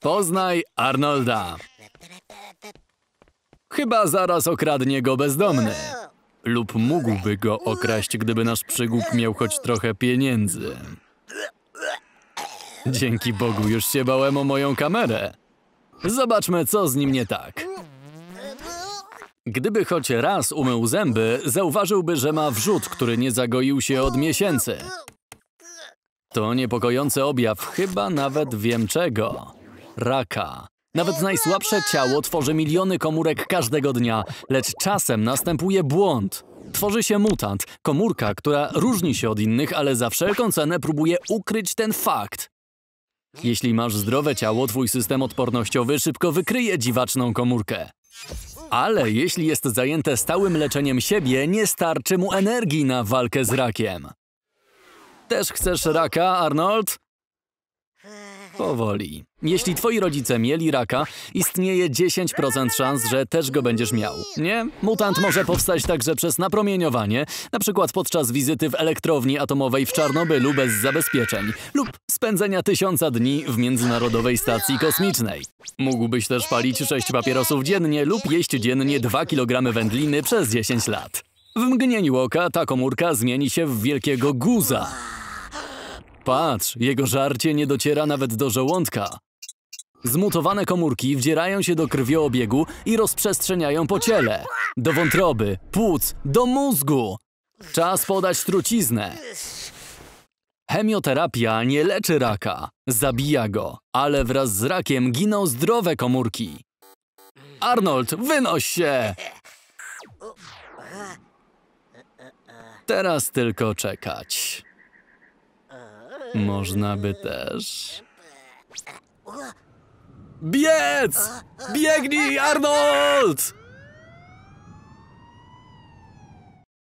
Poznaj Arnolda. Chyba zaraz okradnie go bezdomny. Lub mógłby go okraść, gdyby nasz przygód miał choć trochę pieniędzy. Dzięki Bogu już się bałem o moją kamerę. Zobaczmy, co z nim nie tak. Gdyby choć raz umył zęby, zauważyłby, że ma wrzut, który nie zagoił się od miesięcy. To niepokojący objaw, chyba nawet wiem czego. Raka. Nawet najsłabsze ciało tworzy miliony komórek każdego dnia, lecz czasem następuje błąd. Tworzy się mutant, komórka, która różni się od innych, ale za wszelką cenę próbuje ukryć ten fakt. Jeśli masz zdrowe ciało, twój system odpornościowy szybko wykryje dziwaczną komórkę. Ale jeśli jest zajęte stałym leczeniem siebie, nie starczy mu energii na walkę z rakiem. Też chcesz raka, Arnold? Powoli. Jeśli twoi rodzice mieli raka, istnieje 10% szans, że też go będziesz miał. Nie? Mutant może powstać także przez napromieniowanie, na przykład podczas wizyty w elektrowni atomowej w Czarnobylu bez zabezpieczeń lub spędzenia tysiąca dni w Międzynarodowej Stacji Kosmicznej. Mógłbyś też palić 6 papierosów dziennie lub jeść dziennie 2 kg wędliny przez 10 lat. W mgnieniu oka ta komórka zmieni się w wielkiego guza. Patrz, jego żarcie nie dociera nawet do żołądka. Zmutowane komórki wdzierają się do krwioobiegu i rozprzestrzeniają po ciele. Do wątroby, płuc, do mózgu. Czas podać truciznę. Chemioterapia nie leczy raka, zabija go, ale wraz z rakiem giną zdrowe komórki. Arnold, wynoś się! Teraz tylko czekać. Można by też... Biec! Biegnij, Arnold!